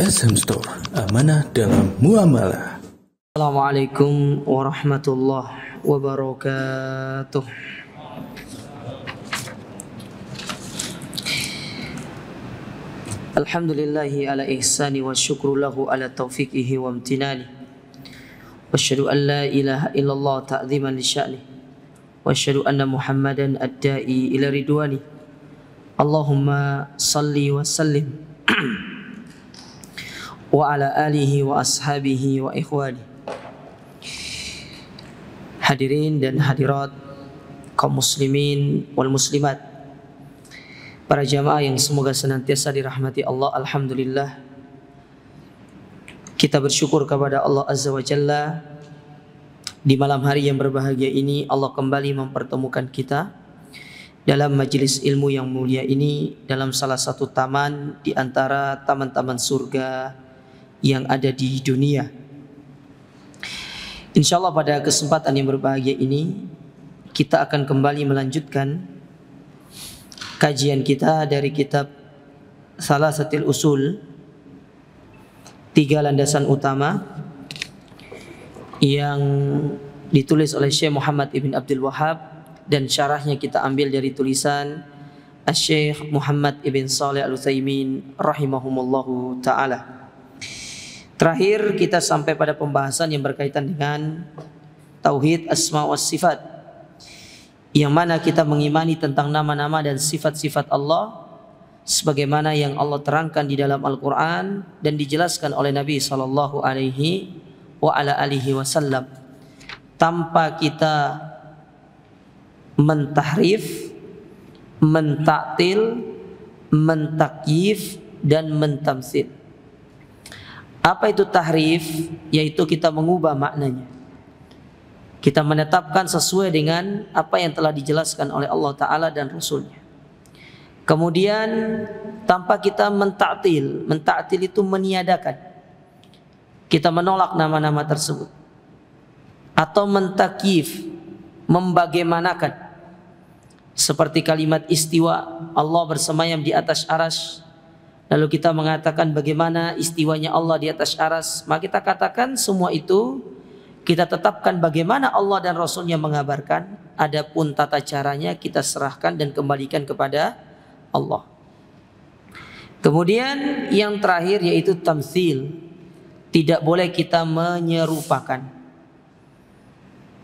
SM Store, amanah dalam muamalah. Assalamualaikum warahmatullahi wabarakatuh. الحمد لله على إحسانه والشكر له على توفيقه وامتنانه وأشهد أن لا إله إلا الله تعظيما لشأنه وأشهد أن محمدا الداعي إلى رضوانه اللهم صل وسلم wa ala alihi wa ashabihi wa ikhwani Hadirin dan hadirat kaum muslimin wal muslimat Para jamaah yang semoga senantiasa dirahmati Allah Alhamdulillah Kita bersyukur kepada Allah Azza wa Jalla Di malam hari yang berbahagia ini Allah kembali mempertemukan kita dalam majelis ilmu yang mulia ini dalam salah satu taman di antara taman-taman surga yang ada di dunia. Insya Allah pada kesempatan yang berbahagia ini kita akan kembali melanjutkan kajian kita dari kitab Salah Satil Usul Tiga Landasan Utama yang ditulis oleh Syekh Muhammad Ibn Abdul Wahab dan syarahnya kita ambil dari tulisan Syekh Muhammad Ibn Saleh al uthaymin rahimahumullahu taala. Terakhir kita sampai pada pembahasan yang berkaitan dengan tauhid asma wa sifat. Yang mana kita mengimani tentang nama-nama dan sifat-sifat Allah sebagaimana yang Allah terangkan di dalam Al-Qur'an dan dijelaskan oleh Nabi sallallahu alaihi wa ala alihi wasallam tanpa kita mentahrif, mentaktil, mentakif dan mentamsil apa itu tahrif? Yaitu kita mengubah maknanya. Kita menetapkan sesuai dengan apa yang telah dijelaskan oleh Allah Ta'ala dan Rasulnya. Kemudian tanpa kita mentaktil, mentaktil itu meniadakan. Kita menolak nama-nama tersebut. Atau mentakif, membagaimanakan. Seperti kalimat istiwa, Allah bersemayam di atas aras lalu kita mengatakan bagaimana istiwanya Allah di atas aras, maka kita katakan semua itu kita tetapkan bagaimana Allah dan Rasulnya mengabarkan, adapun tata caranya kita serahkan dan kembalikan kepada Allah. Kemudian yang terakhir yaitu tamsil. Tidak boleh kita menyerupakan.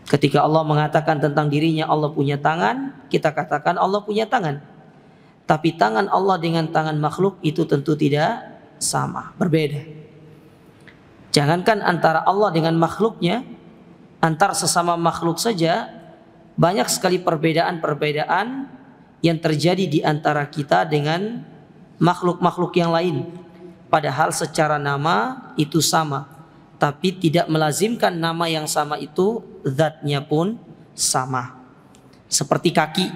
Ketika Allah mengatakan tentang dirinya Allah punya tangan, kita katakan Allah punya tangan. Tapi tangan Allah dengan tangan makhluk itu tentu tidak sama, berbeda. Jangankan antara Allah dengan makhluknya, antar sesama makhluk saja banyak sekali perbedaan-perbedaan yang terjadi di antara kita dengan makhluk-makhluk yang lain. Padahal secara nama itu sama, tapi tidak melazimkan nama yang sama itu zatnya pun sama. Seperti kaki.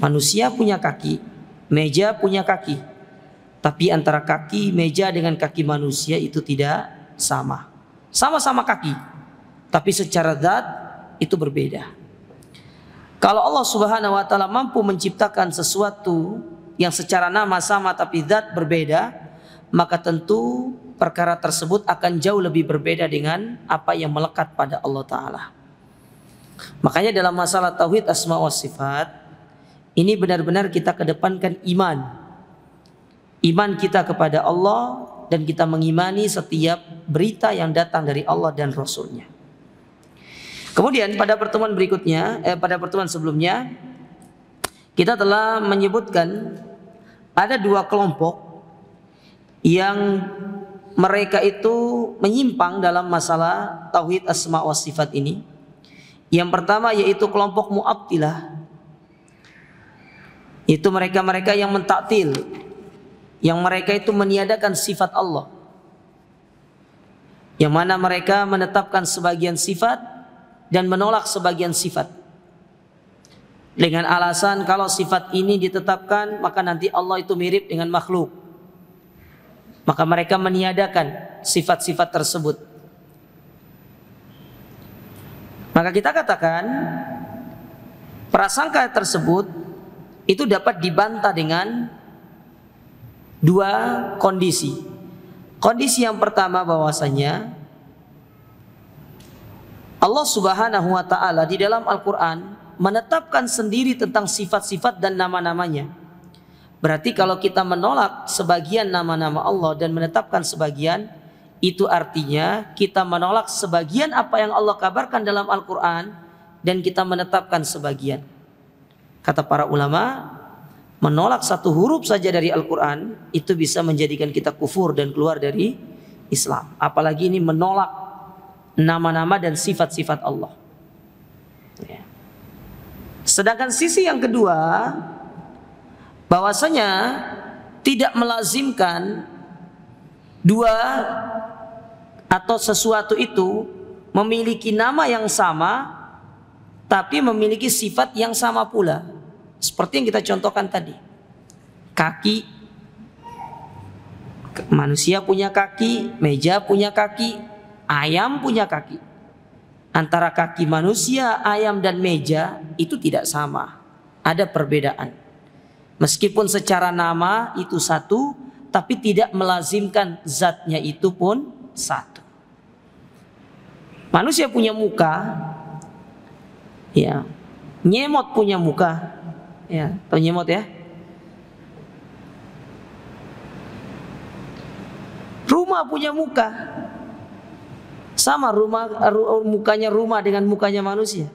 Manusia punya kaki, Meja punya kaki, tapi antara kaki meja dengan kaki manusia itu tidak sama. Sama-sama kaki, tapi secara zat itu berbeda. Kalau Allah Subhanahu wa taala mampu menciptakan sesuatu yang secara nama sama tapi zat berbeda, maka tentu perkara tersebut akan jauh lebih berbeda dengan apa yang melekat pada Allah taala. Makanya dalam masalah tauhid asma wa sifat ini benar-benar kita kedepankan iman. Iman kita kepada Allah dan kita mengimani setiap berita yang datang dari Allah dan Rasulnya. Kemudian pada pertemuan berikutnya, eh, pada pertemuan sebelumnya, kita telah menyebutkan ada dua kelompok yang mereka itu menyimpang dalam masalah tauhid asma wa sifat ini. Yang pertama yaitu kelompok Mu'abtilah itu mereka-mereka yang mentaktil yang mereka itu meniadakan sifat Allah yang mana mereka menetapkan sebagian sifat dan menolak sebagian sifat dengan alasan kalau sifat ini ditetapkan maka nanti Allah itu mirip dengan makhluk maka mereka meniadakan sifat-sifat tersebut maka kita katakan prasangka tersebut itu dapat dibantah dengan dua kondisi. Kondisi yang pertama bahwasanya Allah Subhanahu wa taala di dalam Al-Qur'an menetapkan sendiri tentang sifat-sifat dan nama-namanya. Berarti kalau kita menolak sebagian nama-nama Allah dan menetapkan sebagian, itu artinya kita menolak sebagian apa yang Allah kabarkan dalam Al-Quran dan kita menetapkan sebagian. Kata para ulama, menolak satu huruf saja dari Al-Quran itu bisa menjadikan kita kufur dan keluar dari Islam. Apalagi ini menolak nama-nama dan sifat-sifat Allah. Ya. Sedangkan sisi yang kedua, bahwasanya tidak melazimkan dua atau sesuatu itu memiliki nama yang sama tapi memiliki sifat yang sama pula seperti yang kita contohkan tadi. Kaki manusia punya kaki, meja punya kaki, ayam punya kaki. Antara kaki manusia, ayam dan meja itu tidak sama. Ada perbedaan. Meskipun secara nama itu satu, tapi tidak melazimkan zatnya itu pun satu. Manusia punya muka, ya nyemot punya muka ya atau nyemot ya rumah punya muka sama rumah ru, mukanya rumah dengan mukanya manusia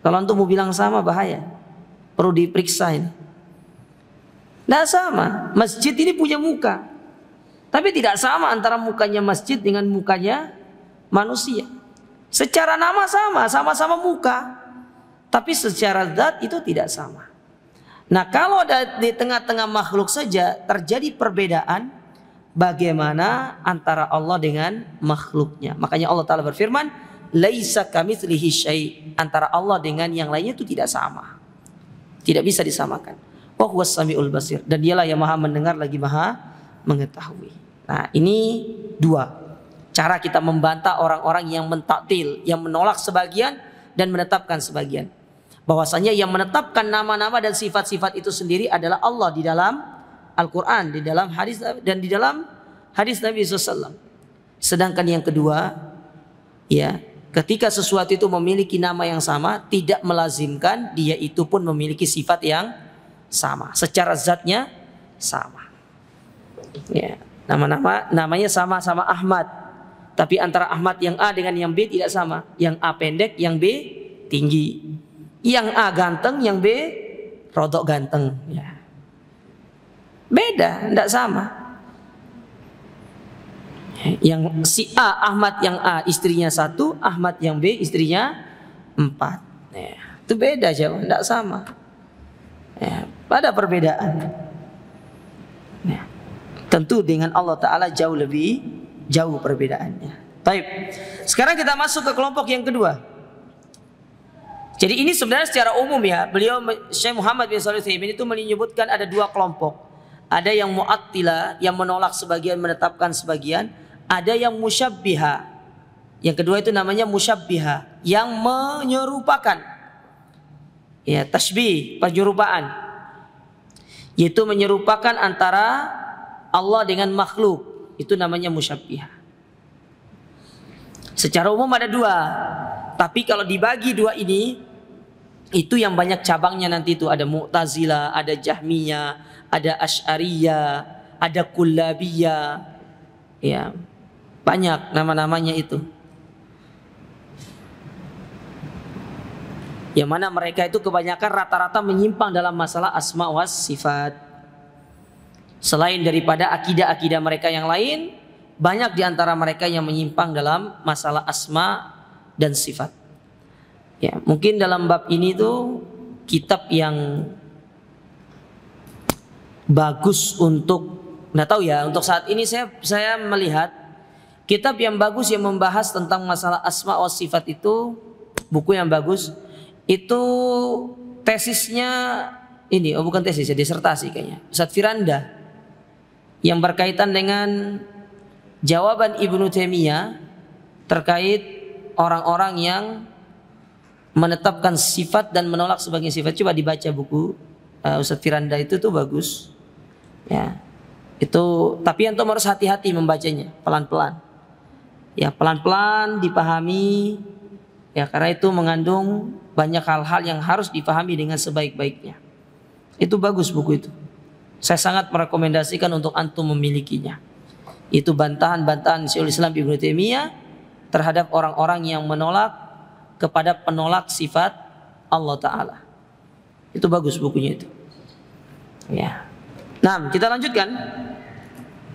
kalau untuk mau bilang sama bahaya perlu diperiksa ini tidak nah, sama masjid ini punya muka tapi tidak sama antara mukanya masjid dengan mukanya manusia Secara nama sama, sama-sama muka. Tapi secara zat itu tidak sama. Nah kalau ada di tengah-tengah makhluk saja terjadi perbedaan bagaimana antara Allah dengan makhluknya. Makanya Allah Ta'ala berfirman, Laisa kami syai' antara Allah dengan yang lainnya itu tidak sama. Tidak bisa disamakan. Wa samiul basir dan dialah yang Maha mendengar lagi Maha mengetahui. Nah, ini dua Cara kita membantah orang-orang yang mentaktil, yang menolak sebagian dan menetapkan sebagian. Bahwasanya yang menetapkan nama-nama dan sifat-sifat itu sendiri adalah Allah di dalam Al-Quran, di dalam hadis dan di dalam hadis Nabi SAW. Sedangkan yang kedua, ya ketika sesuatu itu memiliki nama yang sama tidak melazimkan dia itu pun memiliki sifat yang sama secara zatnya sama ya nama-nama namanya sama sama Ahmad tapi antara Ahmad yang A dengan yang B tidak sama. Yang A pendek, yang B tinggi. Yang A ganteng, yang B rodok ganteng. Ya. Beda, tidak sama. Ya, yang si A, Ahmad yang A istrinya satu, Ahmad yang B istrinya empat. Ya. Itu beda jauh, tidak sama. Ya. Pada perbedaan. Ya. Tentu dengan Allah Ta'ala jauh lebih Jauh perbedaannya. Taib. Sekarang kita masuk ke kelompok yang kedua. Jadi ini sebenarnya secara umum ya, beliau Syekh Muhammad bin Shalih Utsaimin itu menyebutkan ada dua kelompok. Ada yang mu'attila yang menolak sebagian, menetapkan sebagian, ada yang musyabbiha. Yang kedua itu namanya musyabbiha yang menyerupakan. Ya, tasbih, penyerupaan. Yaitu menyerupakan antara Allah dengan makhluk. Itu namanya musyabbihah. Secara umum ada dua. Tapi kalau dibagi dua ini, itu yang banyak cabangnya nanti itu. Ada Mu'tazila, ada Jahmiyah, ada Ash'ariya, ada Kullabiyah. Ya, banyak nama-namanya itu. Yang mana mereka itu kebanyakan rata-rata menyimpang dalam masalah asma was sifat. Selain daripada akidah-akidah mereka yang lain, banyak di antara mereka yang menyimpang dalam masalah asma dan sifat. Ya, mungkin dalam bab ini tuh kitab yang bagus untuk nggak tahu ya untuk saat ini saya saya melihat kitab yang bagus yang membahas tentang masalah asma wa sifat itu buku yang bagus itu tesisnya ini oh bukan tesis ya disertasi kayaknya Ustaz Firanda yang berkaitan dengan jawaban Ibnu Taimiyah terkait orang-orang yang menetapkan sifat dan menolak sebagai sifat. Coba dibaca buku uh, Ustaz Firanda itu tuh bagus. Ya. Itu tapi antum harus hati-hati membacanya pelan-pelan. Ya, pelan-pelan dipahami Ya, karena itu mengandung banyak hal-hal yang harus dipahami dengan sebaik-baiknya. Itu bagus buku itu. Saya sangat merekomendasikan untuk antum memilikinya. Itu bantahan-bantahan Syekhul Islam Ibnu Taimiyah terhadap orang-orang yang menolak kepada penolak sifat Allah taala. Itu bagus bukunya itu. Ya. Nah, kita lanjutkan.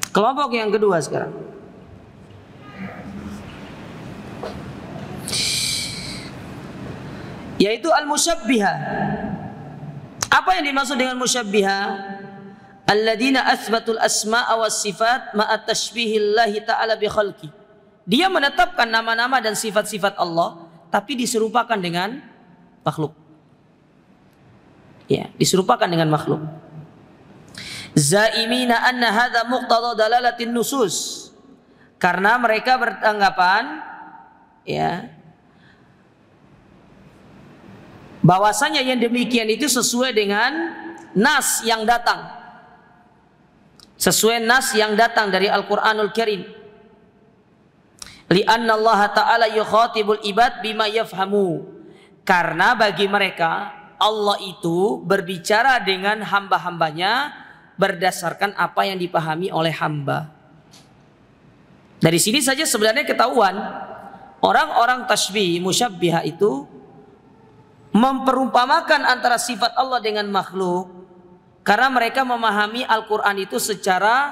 Kelompok yang kedua sekarang. Yaitu al-musyabbiha. Apa yang dimaksud dengan musyabbiha? alladzina asbatul asma'a was sifat ma'at tashbihillahi ta'ala bi khalqi. Dia menetapkan nama-nama dan sifat-sifat Allah tapi diserupakan dengan makhluk. Ya, diserupakan dengan makhluk. Zaimina anna hadza muqtada dalalatin nusus. Karena mereka beranggapan, ya bahwasanya yang demikian itu sesuai dengan nas yang datang sesuai nas yang datang dari Al-Qur'anul Karim. Li'anna Allah Ta'ala yukhatibul ibad bima yafhamu. Karena bagi mereka Allah itu berbicara dengan hamba-hambanya berdasarkan apa yang dipahami oleh hamba. Dari sini saja sebenarnya ketahuan orang-orang tasbih musyabbiha itu memperumpamakan antara sifat Allah dengan makhluk karena mereka memahami Al-Quran itu secara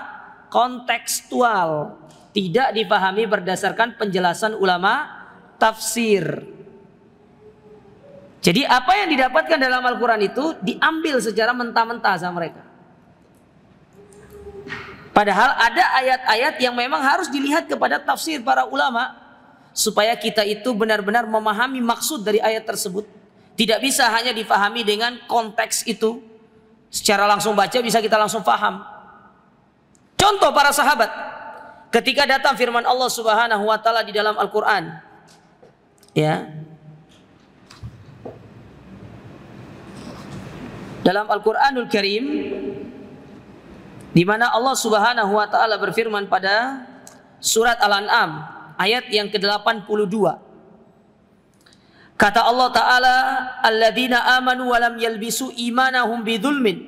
kontekstual. Tidak dipahami berdasarkan penjelasan ulama tafsir. Jadi apa yang didapatkan dalam Al-Quran itu diambil secara mentah-mentah sama mereka. Padahal ada ayat-ayat yang memang harus dilihat kepada tafsir para ulama supaya kita itu benar-benar memahami maksud dari ayat tersebut. Tidak bisa hanya difahami dengan konteks itu. Secara langsung baca bisa kita langsung paham. Contoh para sahabat ketika datang firman Allah Subhanahu wa taala di dalam Al-Qur'an. Ya. Dalam Al-Qur'anul Karim di mana Allah Subhanahu wa taala berfirman pada surat Al-An'am ayat yang ke-82. Kata Allah Ta'ala, Alladzina amanu walam yalbisu imanahum bidhulmin.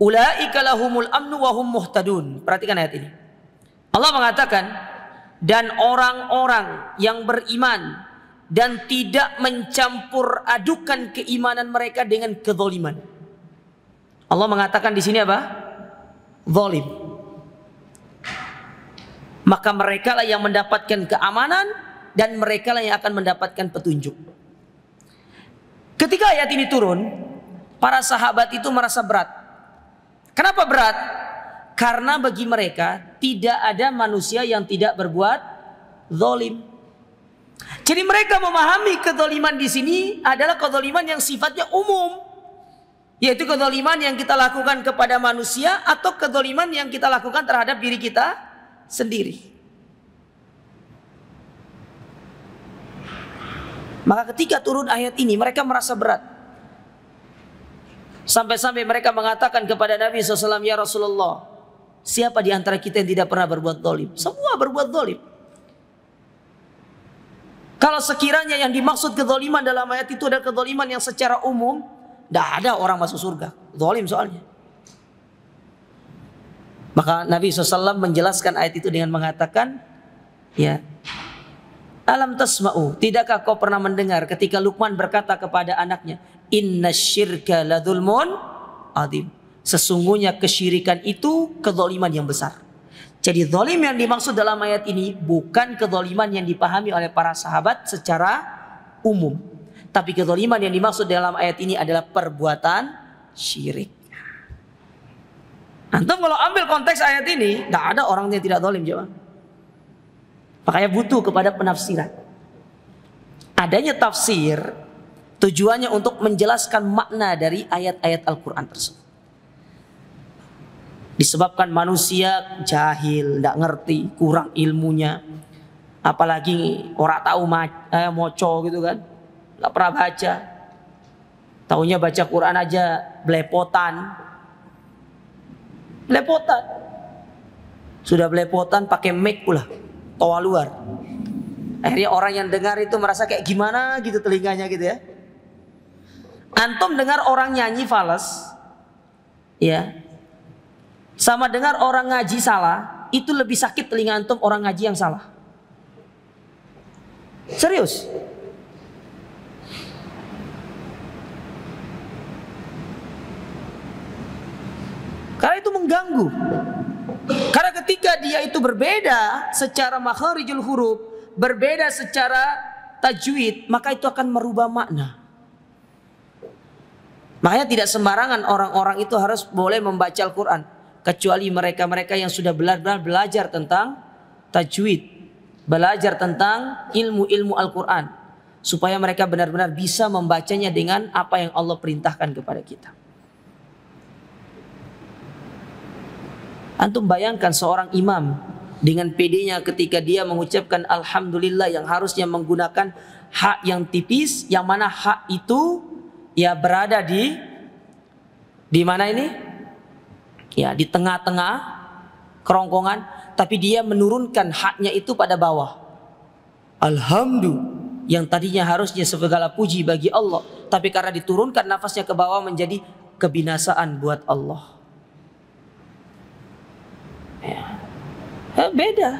Ula'ika lahumul amnu wahum muhtadun. Perhatikan ayat ini. Allah mengatakan, dan orang-orang yang beriman dan tidak mencampur adukan keimanan mereka dengan kezoliman. Allah mengatakan di sini apa? Zolim. Maka mereka lah yang mendapatkan keamanan dan mereka lah yang akan mendapatkan petunjuk. Ketika ayat ini turun, para sahabat itu merasa berat. Kenapa berat? Karena bagi mereka tidak ada manusia yang tidak berbuat zolim. Jadi mereka memahami kedoliman di sini adalah kedoliman yang sifatnya umum. Yaitu kedoliman yang kita lakukan kepada manusia atau kedoliman yang kita lakukan terhadap diri kita sendiri. Maka ketika turun ayat ini mereka merasa berat. Sampai-sampai mereka mengatakan kepada Nabi SAW, Ya Rasulullah, siapa di antara kita yang tidak pernah berbuat dolim? Semua berbuat dolim. Kalau sekiranya yang dimaksud kedoliman dalam ayat itu adalah kedoliman yang secara umum, tidak ada orang masuk surga. Dolim soalnya. Maka Nabi SAW menjelaskan ayat itu dengan mengatakan, ya Alam tasma'u, tidakkah kau pernah mendengar ketika Luqman berkata kepada anaknya, Inna syirka ladulmun adzim." Sesungguhnya kesyirikan itu kezaliman yang besar. Jadi zolim yang dimaksud dalam ayat ini bukan kezaliman yang dipahami oleh para sahabat secara umum. Tapi kezaliman yang dimaksud dalam ayat ini adalah perbuatan syirik. Antum kalau ambil konteks ayat ini, tidak ada orang yang tidak zalim, jemaah. Makanya butuh kepada penafsiran. Adanya tafsir tujuannya untuk menjelaskan makna dari ayat-ayat Al-Quran tersebut. Disebabkan manusia jahil, tidak ngerti, kurang ilmunya. Apalagi orang tahu eh, moco gitu kan. Tidak pernah baca. Taunya baca Quran aja belepotan. Belepotan. Sudah belepotan pakai mic pula toa luar. Akhirnya orang yang dengar itu merasa kayak gimana gitu telinganya gitu ya. Antum dengar orang nyanyi fals, ya, sama dengar orang ngaji salah, itu lebih sakit telinga antum orang ngaji yang salah. Serius. Karena itu mengganggu. Karena ketika dia itu berbeda secara makharijul huruf, berbeda secara tajwid, maka itu akan merubah makna. Makanya tidak sembarangan orang-orang itu harus boleh membaca Al-Quran. Kecuali mereka-mereka yang sudah belajar, belajar tentang tajwid. Belajar tentang ilmu-ilmu Al-Quran. Supaya mereka benar-benar bisa membacanya dengan apa yang Allah perintahkan kepada kita. Antum bayangkan seorang imam dengan pedenya ketika dia mengucapkan alhamdulillah yang harusnya menggunakan hak yang tipis yang mana hak itu ya berada di di mana ini? Ya, di tengah-tengah kerongkongan tapi dia menurunkan haknya itu pada bawah. Alhamdulillah yang tadinya harusnya segala puji bagi Allah tapi karena diturunkan nafasnya ke bawah menjadi kebinasaan buat Allah. Ya. Eh, beda.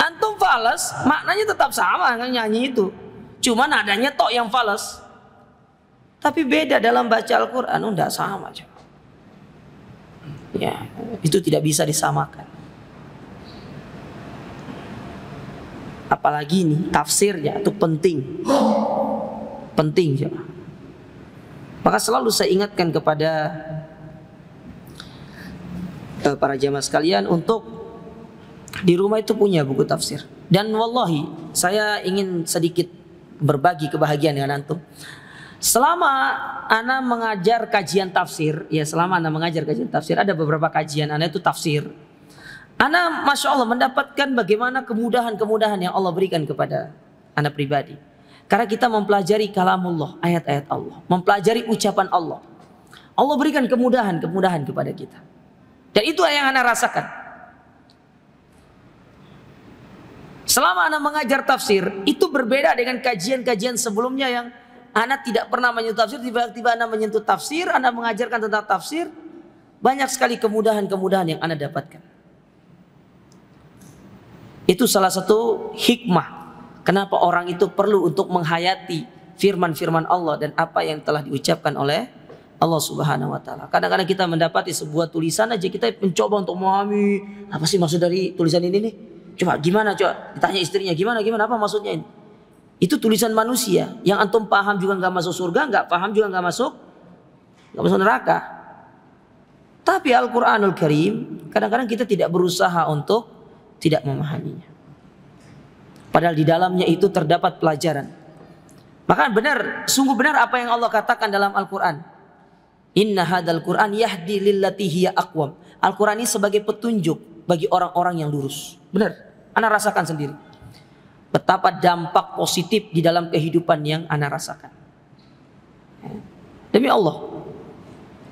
Antum falas, maknanya tetap sama dengan nyanyi itu. Cuma nadanya tok yang falas. Tapi beda dalam baca Al-Quran, enggak oh, sama. Ya, itu tidak bisa disamakan. Apalagi ini tafsirnya itu penting. Penting coba. Maka selalu saya ingatkan kepada para jamaah sekalian untuk di rumah itu punya buku tafsir. Dan wallahi saya ingin sedikit berbagi kebahagiaan dengan antum. Selama Ana mengajar kajian tafsir, ya selama Ana mengajar kajian tafsir, ada beberapa kajian Ana itu tafsir. Ana Masya Allah mendapatkan bagaimana kemudahan-kemudahan yang Allah berikan kepada Ana pribadi. Karena kita mempelajari kalamullah, ayat-ayat Allah. Mempelajari ucapan Allah. Allah berikan kemudahan-kemudahan kepada kita. Dan itu yang anak rasakan. Selama anak mengajar tafsir, itu berbeda dengan kajian-kajian sebelumnya yang anak tidak pernah menyentuh tafsir, tiba-tiba anak menyentuh tafsir, anak mengajarkan tentang tafsir, banyak sekali kemudahan-kemudahan yang anak dapatkan. Itu salah satu hikmah kenapa orang itu perlu untuk menghayati firman-firman Allah dan apa yang telah diucapkan oleh Allah Subhanahu wa taala. Kadang-kadang kita mendapati sebuah tulisan aja kita mencoba untuk memahami apa sih maksud dari tulisan ini nih? Coba gimana coba ditanya istrinya gimana gimana apa maksudnya ini? Itu tulisan manusia yang antum paham juga nggak masuk surga, nggak paham juga nggak masuk nggak masuk neraka. Tapi Al-Qur'anul Karim kadang-kadang kita tidak berusaha untuk tidak memahaminya. Padahal di dalamnya itu terdapat pelajaran. Maka benar, sungguh benar apa yang Allah katakan dalam Al-Quran. Inna hadal Quran yahdi lillati hiya aqwam. Al-Quran ini sebagai petunjuk bagi orang-orang yang lurus. Benar. Anda rasakan sendiri. Betapa dampak positif di dalam kehidupan yang Anda rasakan. Demi Allah.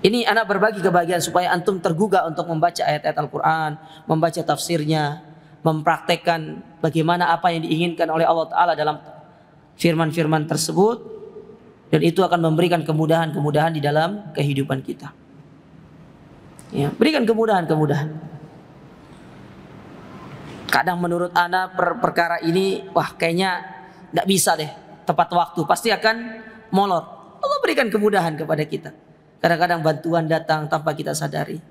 Ini anak berbagi kebahagiaan supaya antum tergugah untuk membaca ayat-ayat Al-Quran, membaca tafsirnya, mempraktekkan bagaimana apa yang diinginkan oleh Allah Ta'ala dalam firman-firman tersebut dan itu akan memberikan kemudahan-kemudahan di dalam kehidupan kita. Ya, berikan kemudahan-kemudahan. Kadang menurut Ana per perkara ini, wah kayaknya tidak bisa deh tepat waktu. Pasti akan molor. Allah berikan kemudahan kepada kita. Kadang-kadang bantuan datang tanpa kita sadari.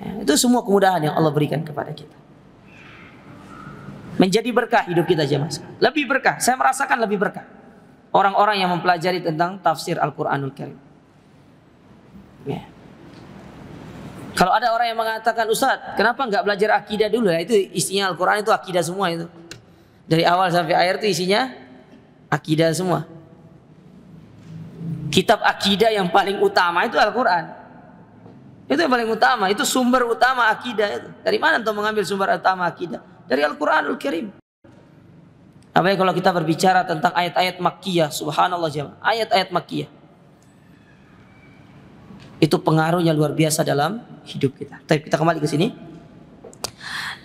Ya, itu semua kemudahan yang Allah berikan kepada kita. Menjadi berkah hidup kita jemaah. Lebih berkah. Saya merasakan lebih berkah orang-orang yang mempelajari tentang tafsir Al-Quranul Karim. Ya. Kalau ada orang yang mengatakan Ustaz, kenapa nggak belajar akidah dulu? Ya, itu isinya Al-Quran itu akidah semua itu. Dari awal sampai akhir itu isinya akidah semua. Kitab akidah yang paling utama itu Al-Quran. Itu yang paling utama, itu sumber utama akidah Dari mana untuk mengambil sumber utama akidah? Dari Al-Quranul Karim. Apalagi kalau kita berbicara tentang ayat-ayat makkiyah, subhanallah jemaah, ayat-ayat makkiyah. Itu pengaruhnya luar biasa dalam hidup kita. Tapi kita kembali ke sini.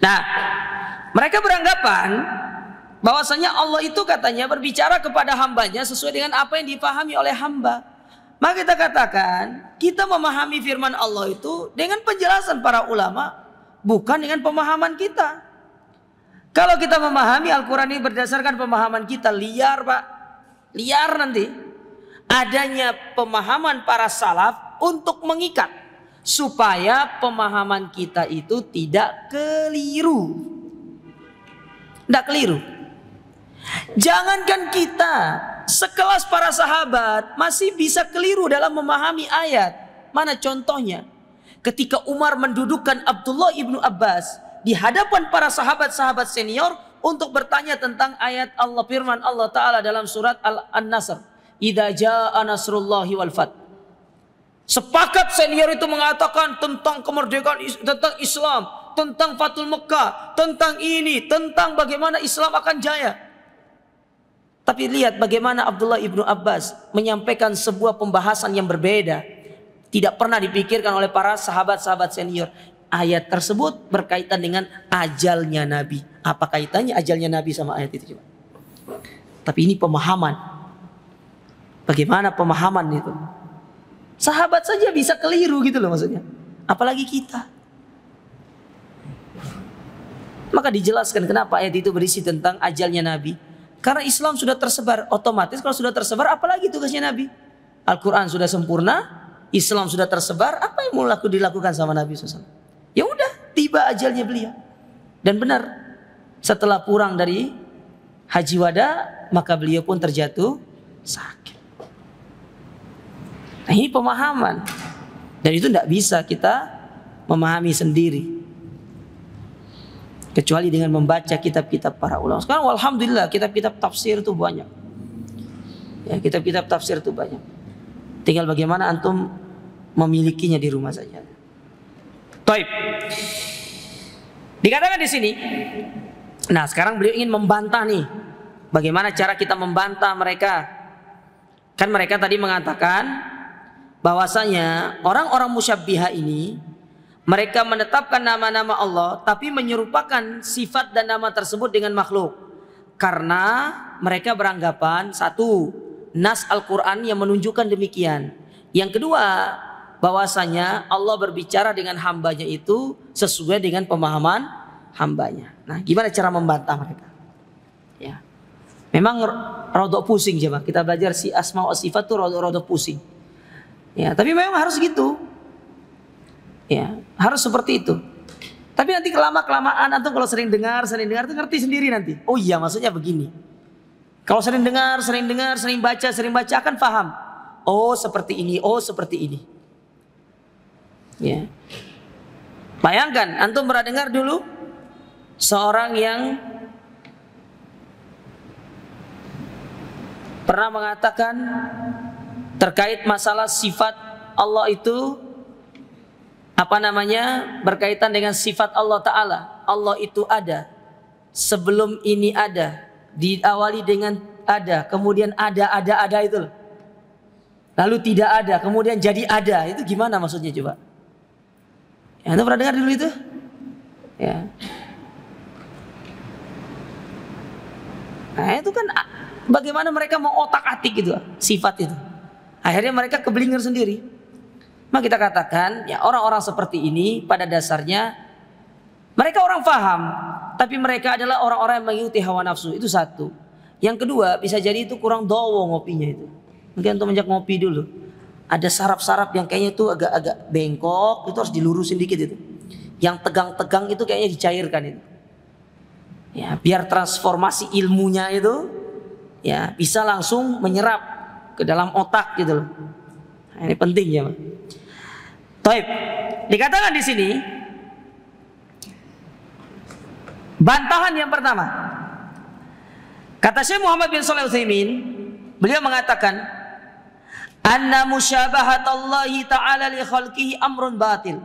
Nah, mereka beranggapan bahwasanya Allah itu katanya berbicara kepada hambanya sesuai dengan apa yang dipahami oleh hamba. Maka kita katakan, kita memahami firman Allah itu dengan penjelasan para ulama, bukan dengan pemahaman kita. Kalau kita memahami Al-Quran ini berdasarkan pemahaman kita liar pak. Liar nanti. Adanya pemahaman para salaf untuk mengikat. Supaya pemahaman kita itu tidak keliru. Tidak keliru. Jangankan kita sekelas para sahabat masih bisa keliru dalam memahami ayat. Mana contohnya? Ketika Umar mendudukkan Abdullah ibnu Abbas di hadapan para sahabat-sahabat senior untuk bertanya tentang ayat Allah firman Allah taala dalam surat Al-An-Nasr. Idza jaa nasrullahi wal fath. Sepakat senior itu mengatakan tentang kemerdekaan tentang Islam, tentang Fatul Mekah, tentang ini, tentang bagaimana Islam akan jaya. Tapi lihat bagaimana Abdullah ibnu Abbas menyampaikan sebuah pembahasan yang berbeda. Tidak pernah dipikirkan oleh para sahabat-sahabat senior ayat tersebut berkaitan dengan ajalnya Nabi. Apa kaitannya ajalnya Nabi sama ayat itu coba? Tapi ini pemahaman. Bagaimana pemahaman itu? Sahabat saja bisa keliru gitu loh maksudnya. Apalagi kita. Maka dijelaskan kenapa ayat itu berisi tentang ajalnya Nabi. Karena Islam sudah tersebar, otomatis kalau sudah tersebar apalagi tugasnya Nabi? Al-Quran sudah sempurna, Islam sudah tersebar, apa yang mau dilakukan sama Nabi SAW? tiba ajalnya beliau. Dan benar, setelah kurang dari Haji Wada, maka beliau pun terjatuh sakit. Nah ini pemahaman. Dan itu tidak bisa kita memahami sendiri. Kecuali dengan membaca kitab-kitab para ulama. Sekarang Alhamdulillah kitab-kitab tafsir itu banyak. Ya, kitab-kitab tafsir itu banyak. Tinggal bagaimana antum memilikinya di rumah saja. Taib. Dikatakan di sini. Nah, sekarang beliau ingin membantah nih. Bagaimana cara kita membantah mereka? Kan mereka tadi mengatakan bahwasanya orang-orang musyabbiha ini mereka menetapkan nama-nama Allah tapi menyerupakan sifat dan nama tersebut dengan makhluk. Karena mereka beranggapan satu, nas Al-Qur'an yang menunjukkan demikian. Yang kedua, bahwasanya Allah berbicara dengan hambanya itu sesuai dengan pemahaman hambanya. Nah, gimana cara membantah mereka? Ya. Memang rodok pusing coba. Kita belajar si asma wa sifat tuh rodok-rodok pusing. Ya, tapi memang harus gitu. Ya, harus seperti itu. Tapi nanti kelama-kelamaan atau kalau sering dengar, sering dengar tuh ngerti sendiri nanti. Oh iya, maksudnya begini. Kalau sering dengar, sering dengar, sering baca, sering baca akan paham. Oh, seperti ini. Oh, seperti ini. Ya. Bayangkan, antum pernah dengar dulu seorang yang pernah mengatakan terkait masalah sifat Allah itu apa namanya berkaitan dengan sifat Allah Ta'ala Allah itu ada sebelum ini ada diawali dengan ada kemudian ada ada ada itu lalu tidak ada kemudian jadi ada itu gimana maksudnya coba Ya, Anda pernah dengar dulu itu? Ya. Nah itu kan ah, bagaimana mereka mau otak atik gitu sifat itu. Akhirnya mereka keblinger sendiri. Maka kita katakan ya orang-orang seperti ini pada dasarnya mereka orang faham. Tapi mereka adalah orang-orang yang mengikuti hawa nafsu. Itu satu. Yang kedua bisa jadi itu kurang dowo ngopinya itu. Mungkin untuk menjak ngopi dulu ada saraf-saraf yang kayaknya itu agak-agak bengkok, itu harus dilurusin dikit itu. Yang tegang-tegang itu kayaknya dicairkan itu. Ya, biar transformasi ilmunya itu ya bisa langsung menyerap ke dalam otak gitu loh. Nah, ini penting ya, Taib. Dikatakan di sini bantahan yang pertama. Kata Syekh Muhammad bin Shalih Utsaimin, beliau mengatakan anna Allah ta'ala li khalqihi amrun batil.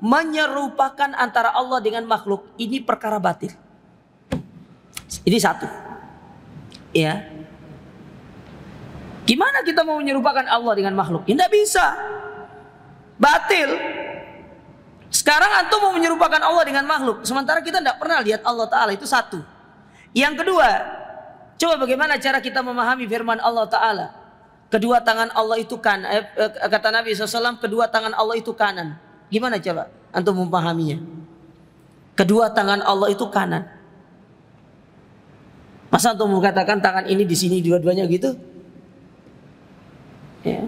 Menyerupakan antara Allah dengan makhluk ini perkara batil. Ini satu. Ya. Gimana kita mau menyerupakan Allah dengan makhluk? Ini tidak bisa. Batil. Sekarang antum mau menyerupakan Allah dengan makhluk. Sementara kita tidak pernah lihat Allah Ta'ala. Itu satu. Yang kedua. Coba bagaimana cara kita memahami firman Allah Ta'ala. Kedua tangan Allah itu kanan. Eh, eh, kata Nabi SAW, kedua tangan Allah itu kanan. Gimana coba antum memahaminya? Kedua tangan Allah itu kanan. Masa antum mengatakan tangan ini di sini dua-duanya gitu? Ya.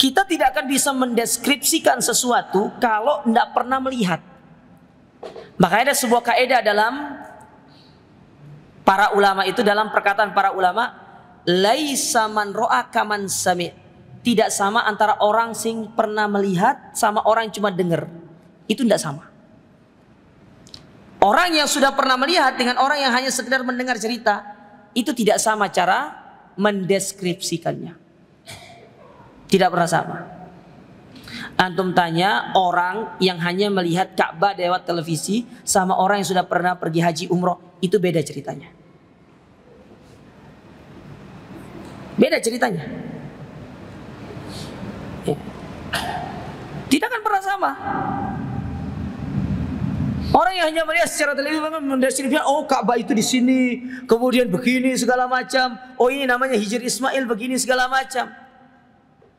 Kita tidak akan bisa mendeskripsikan sesuatu kalau tidak pernah melihat. Makanya ada sebuah kaidah dalam para ulama itu dalam perkataan para ulama laisa man ro'a kaman sami tidak sama antara orang sing pernah melihat sama orang yang cuma dengar itu tidak sama orang yang sudah pernah melihat dengan orang yang hanya sekedar mendengar cerita itu tidak sama cara mendeskripsikannya tidak pernah sama Antum tanya orang yang hanya melihat Ka'bah lewat televisi sama orang yang sudah pernah pergi haji umroh itu beda ceritanya. Beda ceritanya. Ya. Eh. Tidak akan pernah sama. Orang yang hanya melihat secara televisi mendeskripsikan, oh Ka'bah itu di sini, kemudian begini segala macam. Oh ini namanya Hijr Ismail begini segala macam.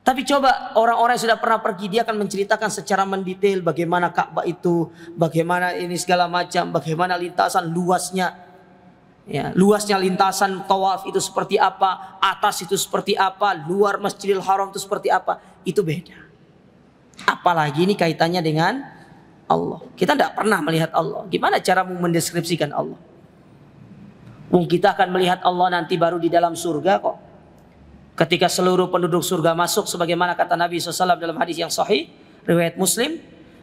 Tapi coba orang-orang yang sudah pernah pergi dia akan menceritakan secara mendetail bagaimana Ka'bah itu, bagaimana ini segala macam, bagaimana lintasan luasnya ya, luasnya lintasan tawaf itu seperti apa, atas itu seperti apa, luar Masjidil Haram itu seperti apa, itu beda. Apalagi ini kaitannya dengan Allah. Kita tidak pernah melihat Allah. Gimana cara mendeskripsikan Allah? mungkin kita akan melihat Allah nanti baru di dalam surga kok. Ketika seluruh penduduk surga masuk sebagaimana kata Nabi SAW dalam hadis yang sahih, riwayat Muslim,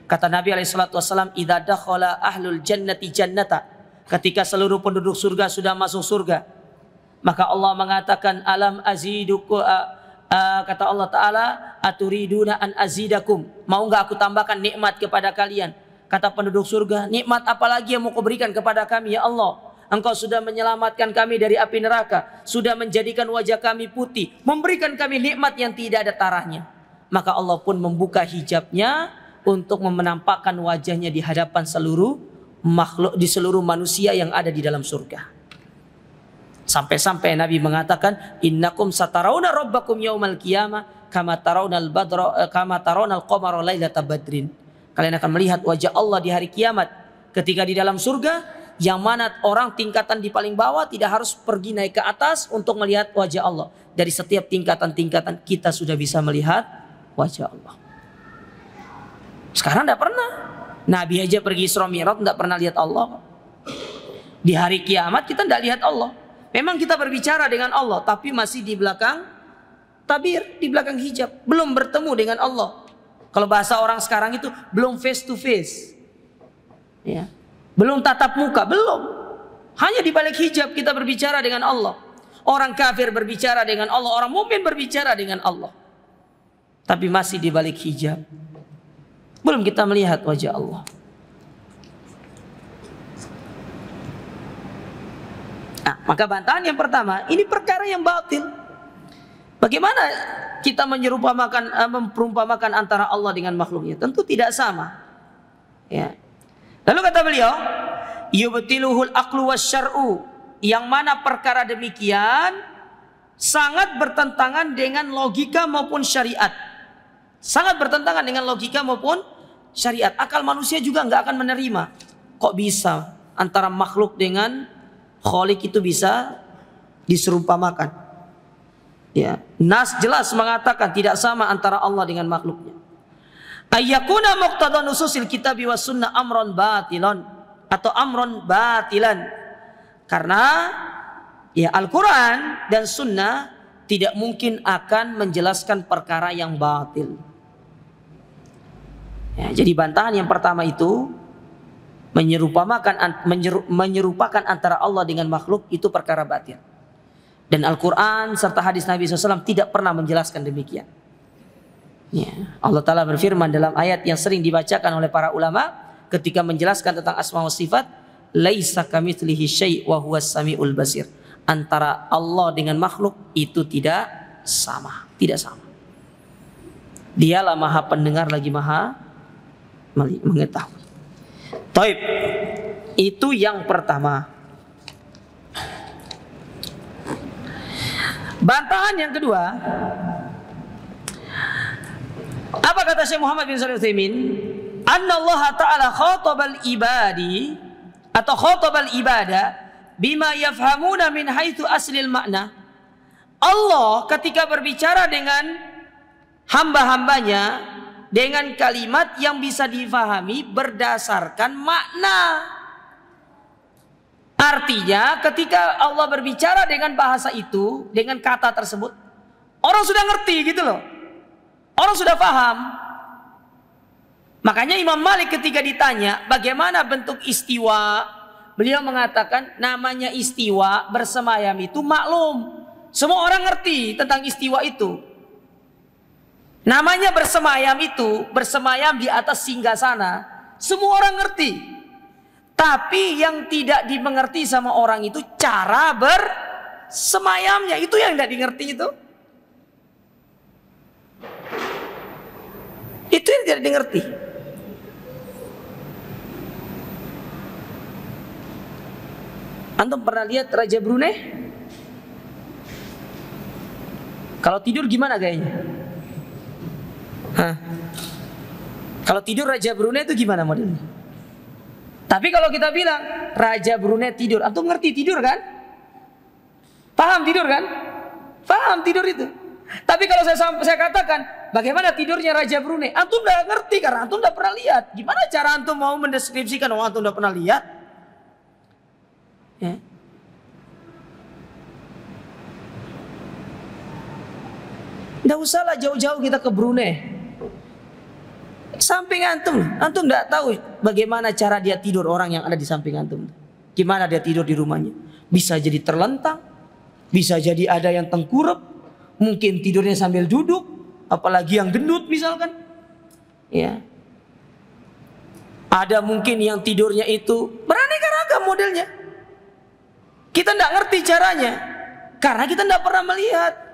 kata Nabi alaihi salatu wasallam, "Idza dakhala ahlul jannati jannata" Ketika seluruh penduduk surga sudah masuk surga, maka Allah mengatakan alam aziduku uh, uh, kata Allah taala aturiduna an azidakum. Mau enggak aku tambahkan nikmat kepada kalian? Kata penduduk surga, nikmat apalagi yang mau kau berikan kepada kami ya Allah? Engkau sudah menyelamatkan kami dari api neraka, sudah menjadikan wajah kami putih, memberikan kami nikmat yang tidak ada tarahnya. Maka Allah pun membuka hijabnya untuk memenampakkan wajahnya di hadapan seluruh makhluk di seluruh manusia yang ada di dalam surga. Sampai-sampai Nabi mengatakan, "Innakum satarawna rabbakum yaumal qiyamah kama tarawna al-badra eh, kama tarawna al-qamara lailata badrin." Kalian akan melihat wajah Allah di hari kiamat ketika di dalam surga yang mana orang tingkatan di paling bawah tidak harus pergi naik ke atas untuk melihat wajah Allah. Dari setiap tingkatan-tingkatan kita sudah bisa melihat wajah Allah. Sekarang tidak pernah. Nabi aja pergi Isra Mi'raj enggak pernah lihat Allah. Di hari kiamat kita tidak lihat Allah. Memang kita berbicara dengan Allah, tapi masih di belakang tabir, di belakang hijab, belum bertemu dengan Allah. Kalau bahasa orang sekarang itu belum face to face. Ya. Belum tatap muka, belum. Hanya di balik hijab kita berbicara dengan Allah. Orang kafir berbicara dengan Allah, orang mukmin berbicara dengan Allah. Tapi masih di balik hijab. Belum kita melihat wajah Allah. Nah, maka bantahan yang pertama, ini perkara yang batil. Bagaimana kita menyerupamakan memperumpamakan eh, antara Allah dengan makhluknya? Tentu tidak sama. Ya. Lalu kata beliau, yubtiluhul aqlu syar'u yang mana perkara demikian sangat bertentangan dengan logika maupun syariat. Sangat bertentangan dengan logika maupun syariat. Akal manusia juga nggak akan menerima. Kok bisa antara makhluk dengan kholik itu bisa makan? Ya. Nas jelas mengatakan tidak sama antara Allah dengan makhluknya. Ayakuna muqtada ususil kitabi wa sunnah amron batilon atau amron batilan. Karena ya Al-Qur'an dan sunnah tidak mungkin akan menjelaskan perkara yang batil. Ya, jadi bantahan yang pertama itu menyerupakan menyerupakan antara Allah dengan makhluk itu perkara batin. Dan Al-Quran serta hadis Nabi SAW tidak pernah menjelaskan demikian. Ya. Allah Ta'ala berfirman dalam ayat yang sering dibacakan oleh para ulama ketika menjelaskan tentang asma wa sifat. Laisa kamitslihi syai' wa huwa sami'ul basir. Antara Allah dengan makhluk itu tidak sama. Tidak sama. Dialah maha pendengar lagi maha mengetahui. Taib. Itu yang pertama. Bantahan yang kedua. Apa kata Syekh Muhammad bin Shalih Utsaimin? Anna Allah Ta'ala khatabal ibadi atau khatabal ibada bima yafhamuna min haitsu aslil makna. Allah ketika berbicara dengan hamba-hambanya dengan kalimat yang bisa difahami berdasarkan makna. Artinya ketika Allah berbicara dengan bahasa itu, dengan kata tersebut, orang sudah ngerti gitu loh. Orang sudah paham. Makanya Imam Malik ketika ditanya bagaimana bentuk istiwa, beliau mengatakan namanya istiwa bersemayam itu maklum. Semua orang ngerti tentang istiwa itu. Namanya bersemayam itu bersemayam di atas singgah sana. Semua orang ngerti. Tapi yang tidak dimengerti sama orang itu cara bersemayamnya. Itu yang tidak dimengerti itu. Itu yang tidak dimengerti. Antum pernah lihat Raja Brunei? Kalau tidur gimana gayanya? Hah? Kalau tidur Raja Brunei itu gimana modelnya? Tapi kalau kita bilang Raja Brunei tidur, antum ngerti tidur kan? Paham tidur kan? Paham tidur itu. Tapi kalau saya saya katakan bagaimana tidurnya Raja Brunei, antum udah ngerti karena antum udah pernah lihat. Gimana cara antum mau mendeskripsikan oh antum udah pernah lihat? Ya. Nggak lah jauh-jauh kita ke Brunei samping antum. Antum tidak tahu bagaimana cara dia tidur orang yang ada di samping antum. Gimana dia tidur di rumahnya. Bisa jadi terlentang. Bisa jadi ada yang tengkurap. Mungkin tidurnya sambil duduk. Apalagi yang gendut misalkan. Ya. Ada mungkin yang tidurnya itu beraneka ragam modelnya. Kita tidak ngerti caranya. Karena kita tidak pernah melihat.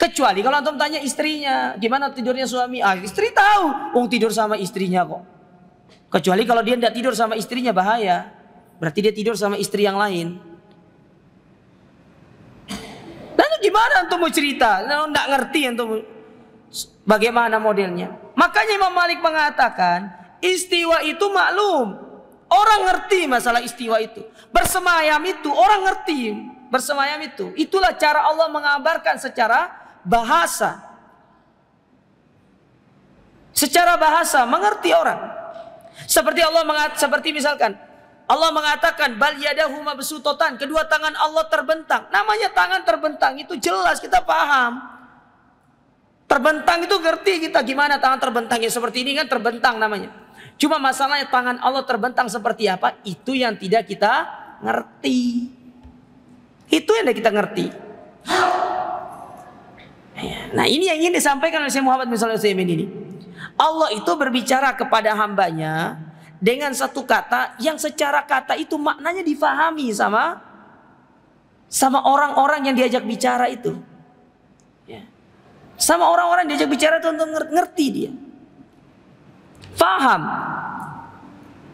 Kecuali kalau antum tanya istrinya, gimana tidurnya suami? Ah, istri tahu, wong tidur sama istrinya kok. Kecuali kalau dia tidak tidur sama istrinya bahaya. Berarti dia tidur sama istri yang lain. Lalu gimana antum mau cerita? Lalu tidak ngerti antum bagaimana modelnya. Makanya Imam Malik mengatakan, istiwa itu maklum. Orang ngerti masalah istiwa itu. Bersemayam itu orang ngerti bersemayam itu. Itulah cara Allah mengabarkan secara bahasa. Secara bahasa mengerti orang. Seperti Allah mengat seperti misalkan Allah mengatakan bal yadahu besutotan kedua tangan Allah terbentang. Namanya tangan terbentang itu jelas kita paham. Terbentang itu ngerti kita gimana tangan terbentangnya seperti ini kan terbentang namanya. Cuma masalahnya tangan Allah terbentang seperti apa itu yang tidak kita ngerti. Itu yang tidak kita ngerti. Nah ini yang ingin disampaikan oleh Syekh Muhammad bin Saleh ini. Allah itu berbicara kepada hambanya dengan satu kata yang secara kata itu maknanya difahami sama sama orang-orang yang diajak bicara itu. Ya. Sama orang-orang diajak bicara itu untuk ngerti dia. Faham.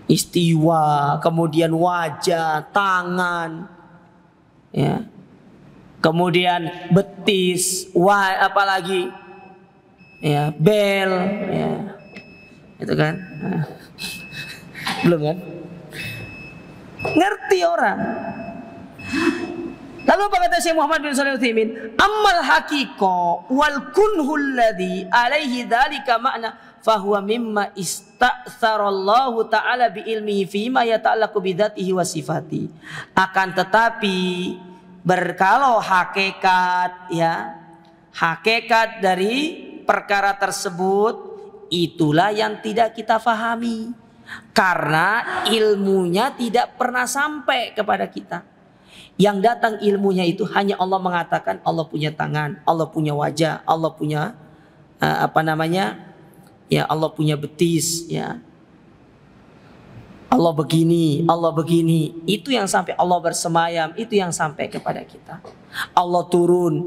Istiwa, kemudian wajah, tangan. Ya kemudian betis, wah apalagi ya bel, ya itu kan, nah. belum kan? Ngerti orang. Lalu apa kata Syekh Muhammad bin Shalih Utsaimin? Ammal hakiko wal kunhu alladhi alaihi dhalika makna fahuwa mimma ista'tharallahu ta'ala bi ilmihi fi ma yata'allaqu wa sifati. Akan tetapi berkalau hakikat ya hakikat dari perkara tersebut itulah yang tidak kita fahami karena ilmunya tidak pernah sampai kepada kita yang datang ilmunya itu hanya Allah mengatakan Allah punya tangan, Allah punya wajah, Allah punya eh, apa namanya? Ya, Allah punya betis, ya. Allah begini, Allah begini. Itu yang sampai Allah bersemayam, itu yang sampai kepada kita. Allah turun.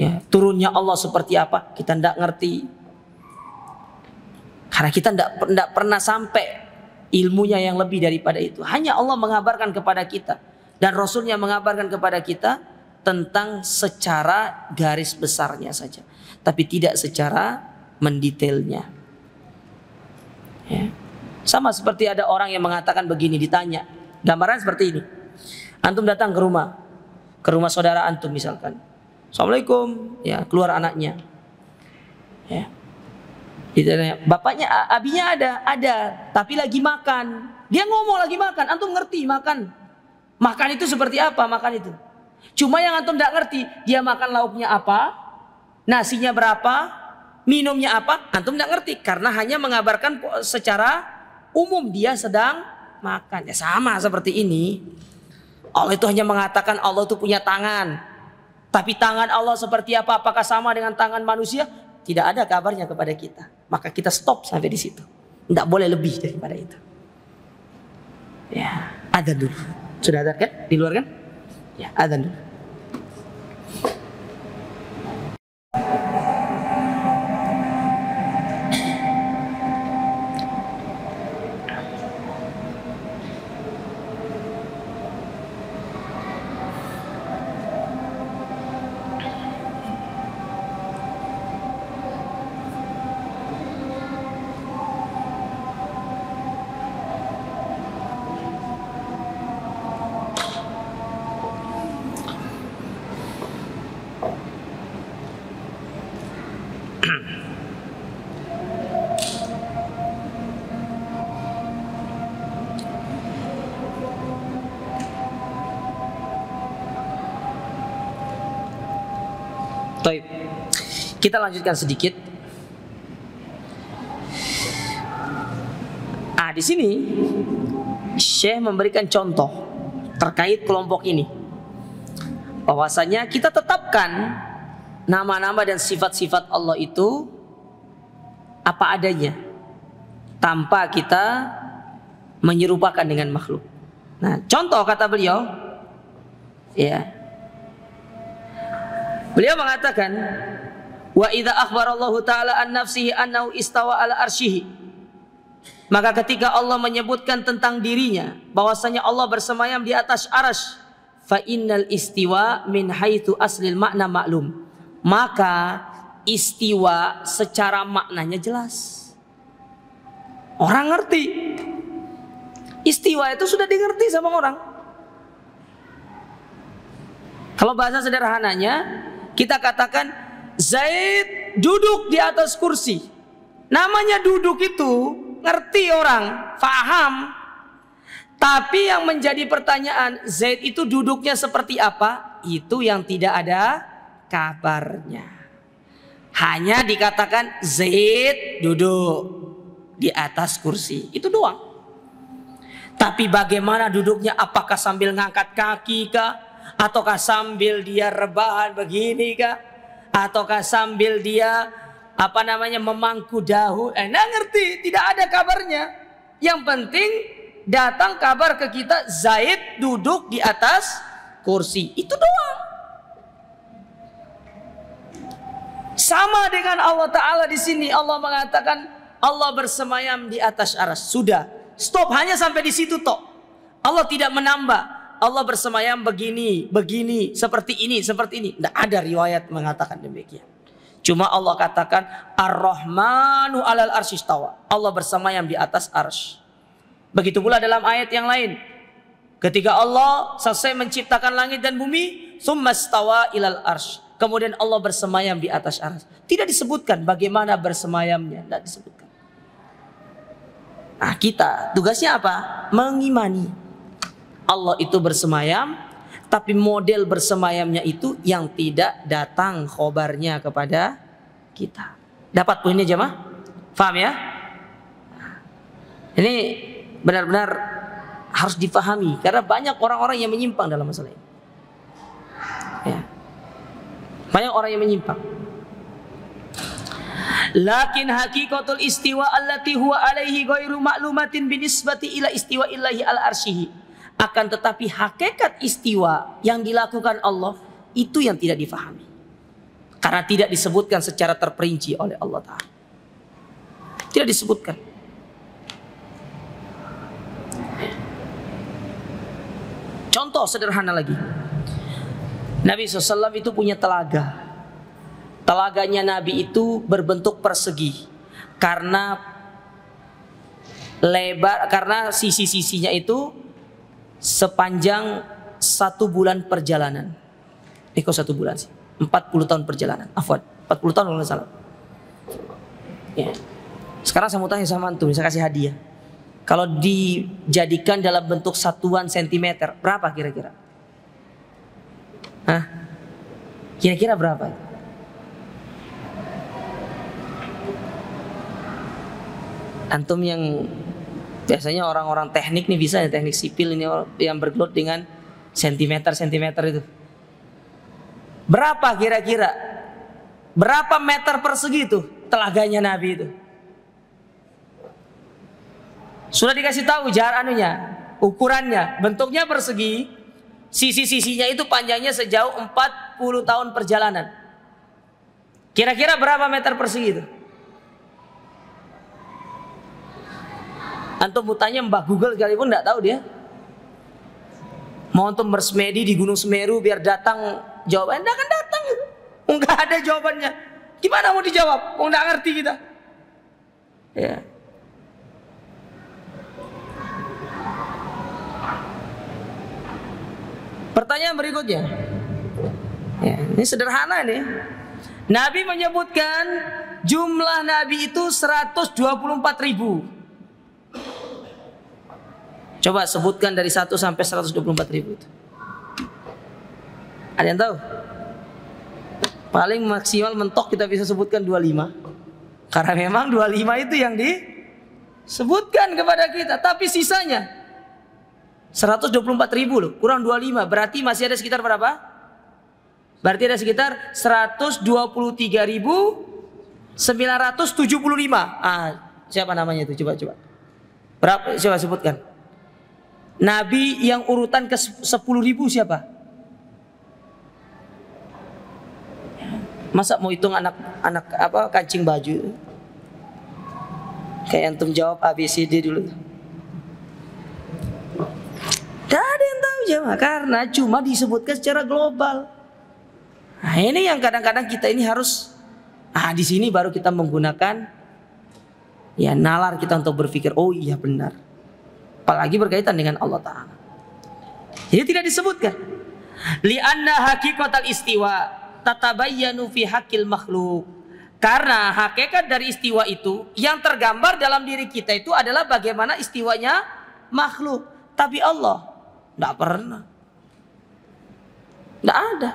Ya, turunnya Allah seperti apa? Kita tidak ngerti. Karena kita tidak pernah sampai ilmunya yang lebih daripada itu. Hanya Allah mengabarkan kepada kita dan Rasulnya mengabarkan kepada kita tentang secara garis besarnya saja, tapi tidak secara mendetailnya. Ya. Sama seperti ada orang yang mengatakan begini ditanya. Gambaran seperti ini. Antum datang ke rumah. Ke rumah saudara antum misalkan. Assalamualaikum. Ya, keluar anaknya. Ya. Ditanya, bapaknya, abinya ada, ada, tapi lagi makan. Dia ngomong lagi makan, antum ngerti makan. Makan itu seperti apa makan itu? Cuma yang antum tidak ngerti, dia makan lauknya apa, nasinya berapa, minumnya apa, antum tidak ngerti karena hanya mengabarkan secara umum dia sedang makan. Ya sama seperti ini. Allah itu hanya mengatakan Allah itu punya tangan. Tapi tangan Allah seperti apa? Apakah sama dengan tangan manusia? Tidak ada kabarnya kepada kita. Maka kita stop sampai di situ. Tidak boleh lebih daripada itu. Ya, ada dulu. Sudah ada kan? Di luar kan? Ya, ada dulu. Baik. Kita lanjutkan sedikit. Ah, di sini Syekh memberikan contoh terkait kelompok ini. Bahwasanya kita tetapkan nama-nama dan sifat-sifat Allah itu apa adanya tanpa kita menyerupakan dengan makhluk. Nah, contoh kata beliau ya Beliau mengatakan, "Wa idza akhbarallahu taala an nafsihi annahu istawa ala arsyihi." Maka ketika Allah menyebutkan tentang dirinya bahwasanya Allah bersemayam di atas arasy, fa innal istiwa min haitsu aslil makna maklum. Maka istiwa secara maknanya jelas. Orang ngerti. Istiwa itu sudah dimengerti sama orang. Kalau bahasa sederhananya, kita katakan Zaid duduk di atas kursi. Namanya duduk itu ngerti orang, faham. Tapi yang menjadi pertanyaan, Zaid itu duduknya seperti apa? Itu yang tidak ada kabarnya. Hanya dikatakan Zaid duduk di atas kursi. Itu doang. Tapi bagaimana duduknya? Apakah sambil ngangkat kaki kah? ataukah sambil dia rebahan begini kah ataukah sambil dia apa namanya memangku dahu eh nah ngerti tidak ada kabarnya yang penting datang kabar ke kita Zaid duduk di atas kursi itu doang sama dengan Allah taala di sini Allah mengatakan Allah bersemayam di atas aras sudah stop hanya sampai di situ toh Allah tidak menambah Allah bersemayam begini, begini, seperti ini, seperti ini. Tidak ada riwayat mengatakan demikian. Cuma Allah katakan Ar-Rahmanu alal arsistawa. Allah bersemayam di atas arsh. Begitu pula dalam ayat yang lain. Ketika Allah selesai menciptakan langit dan bumi, summastawa ilal arsh. Kemudian Allah bersemayam di atas ars. Tidak disebutkan bagaimana bersemayamnya, tidak disebutkan. Nah, kita tugasnya apa? Mengimani. Allah itu bersemayam tapi model bersemayamnya itu yang tidak datang khobarnya kepada kita. Dapat poinnya jemaah? Faham ya? Ini benar-benar harus difahami karena banyak orang-orang yang menyimpang dalam masalah ini. Ya. Banyak orang yang menyimpang. Lakin hakikatul istiwa allati huwa alaihi ghairu ma'lumatin binisbati ila istiwa illahi al-arsyihi akan tetapi hakikat istiwa yang dilakukan Allah itu yang tidak difahami. Karena tidak disebutkan secara terperinci oleh Allah Ta'ala. Tidak disebutkan. Contoh sederhana lagi. Nabi SAW itu punya telaga. Telaganya Nabi itu berbentuk persegi. Karena lebar karena sisi-sisinya itu sepanjang satu bulan perjalanan. Eh kok satu bulan sih? empat puluh tahun perjalanan. Afwan, puluh tahun kalau salah. Ya. Sekarang saya mau tanya sama antum, saya kasih hadiah. Kalau dijadikan dalam bentuk satuan sentimeter, berapa kira-kira? Hah? Kira-kira berapa? Antum yang Biasanya orang-orang teknik nih bisa ya teknik sipil ini yang bergelut dengan sentimeter-sentimeter itu. Berapa kira-kira? Berapa meter persegi itu telaganya Nabi itu? Sudah dikasih tahu jarak anunya, ukurannya, bentuknya persegi, sisi-sisinya itu panjangnya sejauh 40 tahun perjalanan. Kira-kira berapa meter persegi itu? Antum mutanya Mbah Google sekalipun pun nggak tahu dia. Mau antum bersemedi di Gunung Semeru biar datang jawaban, enggak eh, akan datang. Enggak ada jawabannya. Gimana mau dijawab? Kok enggak ngerti kita? Ya. Pertanyaan berikutnya. Ya, ini sederhana nih. Nabi menyebutkan jumlah nabi itu 124 ribu. Coba sebutkan dari 1 sampai 124 ribu itu. Ada yang tahu? Paling maksimal mentok kita bisa sebutkan 25. Karena memang 25 itu yang disebutkan kepada kita. Tapi sisanya 124 ribu loh. Kurang 25. Berarti masih ada sekitar berapa? Berarti ada sekitar 123 ribu 975. Ah, siapa namanya itu? Coba coba. Berapa? Coba sebutkan. Nabi yang urutan ke 10 ribu siapa? Masa mau hitung anak anak apa kancing baju? Kayak antum jawab ABCD dulu. Tidak ada yang tahu jawab nah, karena cuma disebutkan secara global. Nah, ini yang kadang-kadang kita ini harus ah di sini baru kita menggunakan ya nalar kita untuk berpikir oh iya benar apalagi berkaitan dengan Allah taala. Jadi tidak disebutkan. Lianna al istiwa tatabayyanu fi hakil makhluk. Karena hakikat dari istiwa itu yang tergambar dalam diri kita itu adalah bagaimana istiwanya makhluk. Tapi Allah tidak pernah. Tidak ada.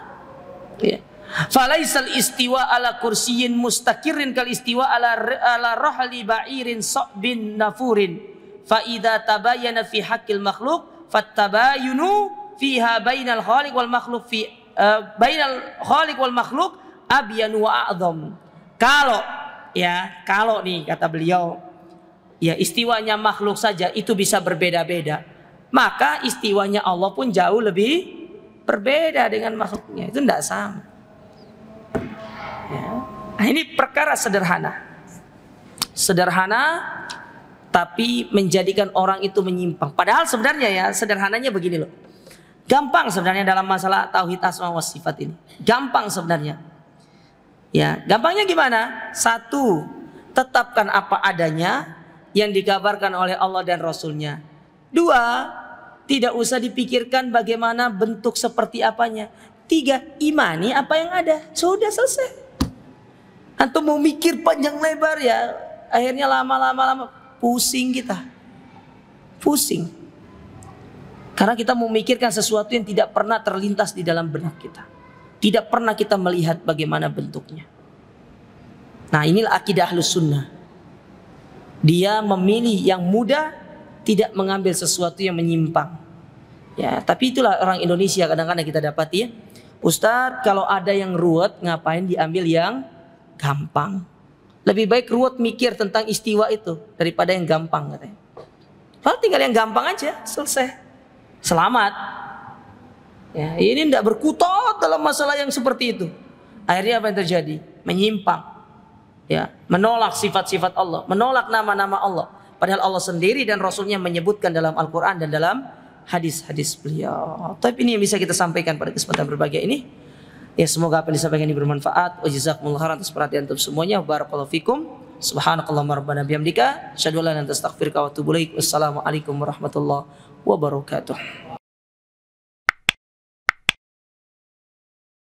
Ya. Falaisal istiwa ala kursiin mustakirin kal istiwa ala, ala rahli ba'irin so'bin nafurin fa idza tabayyana fi haqqil makhluq fattabayunu fiha bainal khaliq wal makhluq fi eh, bainal khaliq wal makhluq abyanu wa a'dham. Kalau ya, kalau nih kata beliau ya istiwanya makhluk saja itu bisa berbeda-beda. Maka istiwanya Allah pun jauh lebih berbeda dengan makhluknya. Itu tidak sama. Ya. Nah, ini perkara sederhana. Sederhana tapi menjadikan orang itu menyimpang. Padahal sebenarnya ya sederhananya begini loh. Gampang sebenarnya dalam masalah tauhid asma wa sifat ini. Gampang sebenarnya. Ya, gampangnya gimana? Satu, tetapkan apa adanya yang dikabarkan oleh Allah dan Rasulnya. Dua, tidak usah dipikirkan bagaimana bentuk seperti apanya. Tiga, imani apa yang ada. Sudah selesai. Antum mau mikir panjang lebar ya. Akhirnya lama-lama lama. Pusing kita. Pusing. Karena kita memikirkan sesuatu yang tidak pernah terlintas di dalam benak kita. Tidak pernah kita melihat bagaimana bentuknya. Nah inilah akidah ahlus sunnah. Dia memilih yang mudah tidak mengambil sesuatu yang menyimpang. Ya, tapi itulah orang Indonesia kadang-kadang kita dapati ya. Ustadz kalau ada yang ruwet ngapain diambil yang gampang. Lebih baik ruwet mikir tentang istiwa itu daripada yang gampang katanya. Kalau tinggal yang gampang aja, selesai. Selamat. Ya, ini tidak berkutat dalam masalah yang seperti itu. Akhirnya apa yang terjadi? Menyimpang. Ya, menolak sifat-sifat Allah, menolak nama-nama Allah. Padahal Allah sendiri dan Rasulnya menyebutkan dalam Al-Quran dan dalam hadis-hadis beliau. Tapi ini yang bisa kita sampaikan pada kesempatan berbagai ini. Ya semoga apa yang disampaikan ini bermanfaat. Wa jazakumullah khairan atas perhatian untuk semuanya. Barakallahu fikum. Subhanakallah rabbana bihamdika, asyhadu an wa tubulaik. Wassalamualaikum warahmatullahi wabarakatuh.